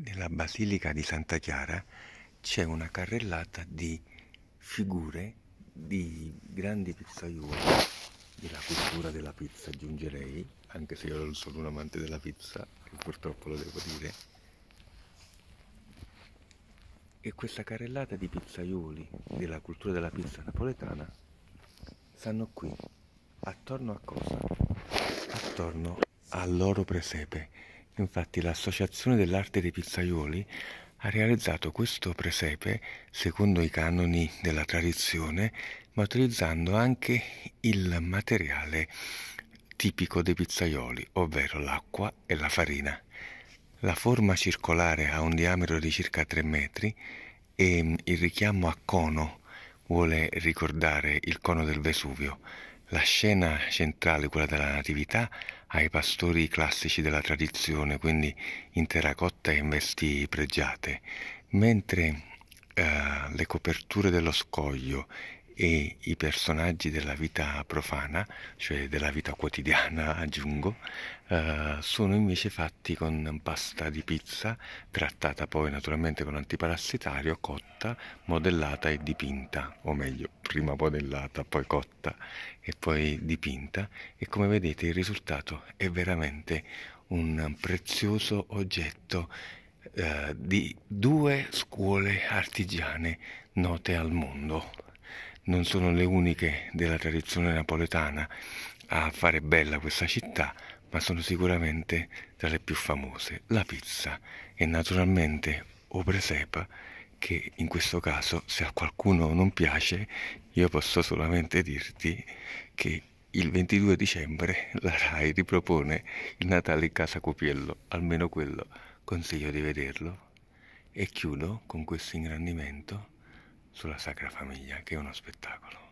nella Basilica di Santa Chiara c'è una carrellata di figure di grandi pizzaioli della cultura della pizza aggiungerei, anche se io non sono un amante della pizza, purtroppo lo devo dire. E questa carrellata di pizzaioli della cultura della pizza napoletana stanno qui, attorno a cosa? Attorno al loro presepe Infatti l'Associazione dell'Arte dei Pizzaioli ha realizzato questo presepe secondo i canoni della tradizione, ma utilizzando anche il materiale tipico dei pizzaioli, ovvero l'acqua e la farina. La forma circolare ha un diametro di circa 3 metri e il richiamo a cono vuole ricordare il cono del Vesuvio la scena centrale, quella della Natività, ha i pastori classici della tradizione, quindi in terracotta e in vesti pregiate, mentre eh, le coperture dello scoglio e i personaggi della vita profana, cioè della vita quotidiana, aggiungo, eh, sono invece fatti con pasta di pizza, trattata poi naturalmente con antiparassitario, cotta, modellata e dipinta, o meglio, prima modellata, poi cotta e poi dipinta, e come vedete il risultato è veramente un prezioso oggetto eh, di due scuole artigiane note al mondo non sono le uniche della tradizione napoletana a fare bella questa città, ma sono sicuramente tra le più famose, la pizza e naturalmente o presepa che in questo caso se a qualcuno non piace io posso solamente dirti che il 22 dicembre la RAI ripropone il Natale in casa Copiello, almeno quello consiglio di vederlo e chiudo con questo ingrandimento sulla Sacra Famiglia, che è uno spettacolo.